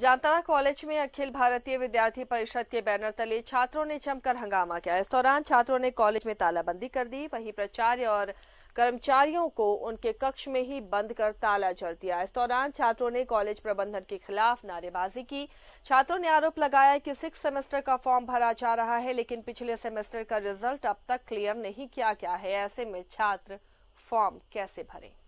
Jamtara college में अखिल भारतीय विद्यार्थी परिषद के बैनर तले छात्रों ने जमकर हंगामा किया इस दौरान छात्रों ने कॉलेज में तालाबंदी कर दी वहीं प्राचार्य और कर्मचारियों को उनके कक्ष में ही बंद कर ताला जड़ दिया इस दौरान छात्रों ने कॉलेज प्रबंधन के खिलाफ नारेबाजी की छात्रों ने आरोप लगाया कि सिक्स सेमेस्टर का फॉर्म भरा जा रहा है लेकिन पिछले सेमेस्टर का रिजल्ट अब तक क्लियर नहीं किया गया है ऐसे में छात्र फॉर्म कैसे भरें